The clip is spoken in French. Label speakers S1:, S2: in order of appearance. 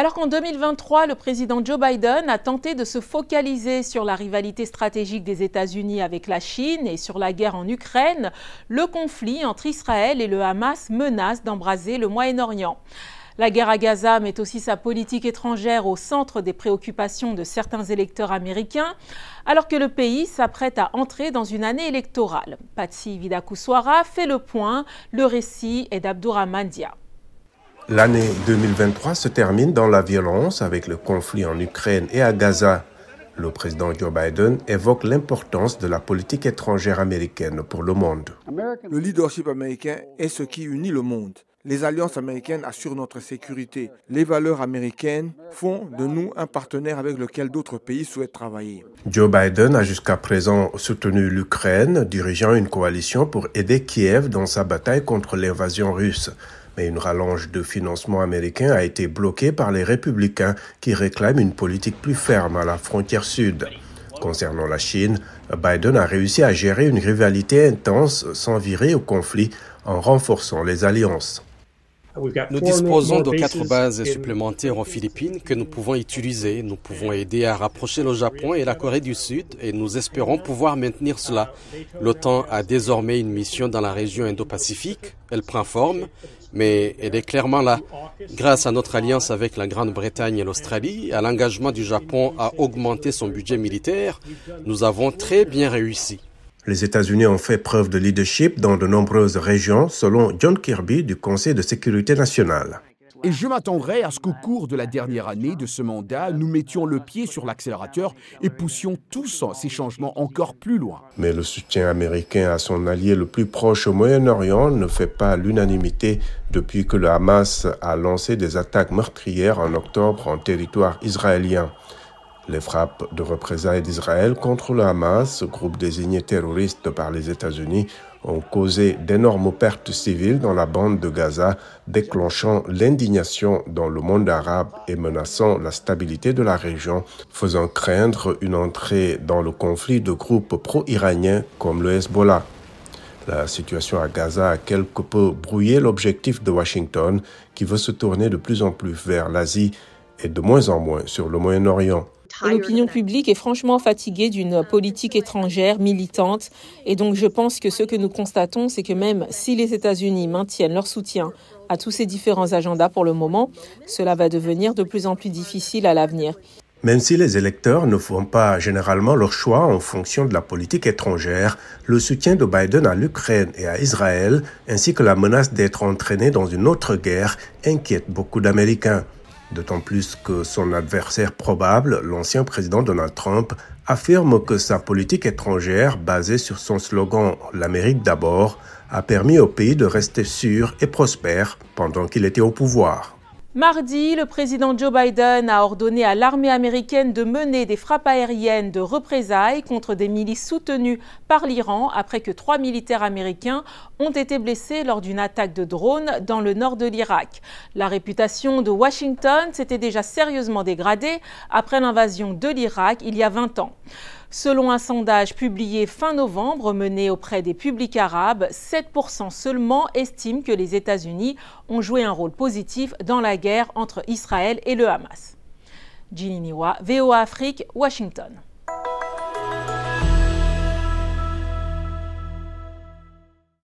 S1: Alors qu'en 2023, le président Joe Biden a tenté de se focaliser sur la rivalité stratégique des États-Unis avec la Chine et sur la guerre en Ukraine, le conflit entre Israël et le Hamas menace d'embraser le Moyen-Orient. La guerre à Gaza met aussi sa politique étrangère au centre des préoccupations de certains électeurs américains, alors que le pays s'apprête à entrer dans une année électorale. Patsy Vidakuswara fait le point, le récit est d'Abdourahman Mandia.
S2: L'année 2023 se termine dans la violence avec le conflit en Ukraine et à Gaza. Le président Joe Biden évoque l'importance de la politique étrangère américaine pour le monde. Le leadership américain est ce qui unit le monde. Les alliances américaines assurent notre sécurité. Les valeurs américaines font de nous un partenaire avec lequel d'autres pays souhaitent travailler. Joe Biden a jusqu'à présent soutenu l'Ukraine, dirigeant une coalition pour aider Kiev dans sa bataille contre l'invasion russe mais une rallonge de financement américain a été bloquée par les républicains qui réclament une politique plus ferme à la frontière sud. Concernant la Chine, Biden a réussi à gérer une rivalité intense sans virer au conflit en renforçant les alliances. Nous disposons de quatre bases supplémentaires aux Philippines que nous pouvons utiliser. Nous pouvons aider à rapprocher le Japon et la Corée du Sud et nous espérons pouvoir maintenir cela. L'OTAN a désormais une mission dans la région Indo-Pacifique. Elle prend forme mais elle est clairement là. Grâce à notre alliance avec la Grande-Bretagne et l'Australie, à l'engagement du Japon à augmenter son budget militaire, nous avons très bien réussi. Les États-Unis ont fait preuve de leadership dans de nombreuses régions, selon John Kirby du Conseil de sécurité nationale. Et je m'attendrai à ce qu'au cours de la dernière année de ce mandat, nous mettions le pied sur l'accélérateur et poussions tous ces changements encore plus loin. Mais le soutien américain à son allié le plus proche au Moyen-Orient ne fait pas l'unanimité depuis que le Hamas a lancé des attaques meurtrières en octobre en territoire israélien. Les frappes de représailles d'Israël contre le Hamas, groupe désigné terroriste par les États-Unis, ont causé d'énormes pertes civiles dans la bande de Gaza, déclenchant l'indignation dans le monde arabe et menaçant la stabilité de la région, faisant craindre une entrée dans le conflit de groupes pro-iraniens comme le Hezbollah. La situation à Gaza a quelque peu brouillé l'objectif de Washington, qui veut se tourner de plus en plus vers l'Asie et de moins en moins sur le Moyen-Orient.
S1: L'opinion publique est franchement fatiguée d'une euh, politique étrangère militante et donc je pense que ce que nous constatons, c'est que même si les États-Unis maintiennent leur soutien à tous ces différents agendas pour le moment, cela va devenir de plus en plus difficile à l'avenir.
S2: Même si les électeurs ne font pas généralement leur choix en fonction de la politique étrangère, le soutien de Biden à l'Ukraine et à Israël, ainsi que la menace d'être entraîné dans une autre guerre, inquiète beaucoup d'Américains. D'autant plus que son adversaire probable, l'ancien président Donald Trump, affirme que sa politique étrangère, basée sur son slogan L'Amérique d'abord, a permis au pays de rester sûr et prospère pendant qu'il était au pouvoir.
S1: Mardi, le président Joe Biden a ordonné à l'armée américaine de mener des frappes aériennes de représailles contre des milices soutenues par l'Iran après que trois militaires américains ont été blessés lors d'une attaque de drones dans le nord de l'Irak. La réputation de Washington s'était déjà sérieusement dégradée après l'invasion de l'Irak il y a 20 ans. Selon un sondage publié fin novembre mené auprès des publics arabes, 7% seulement estiment que les États-Unis ont joué un rôle positif dans la guerre entre Israël et le Hamas. VOA Afrique, Washington.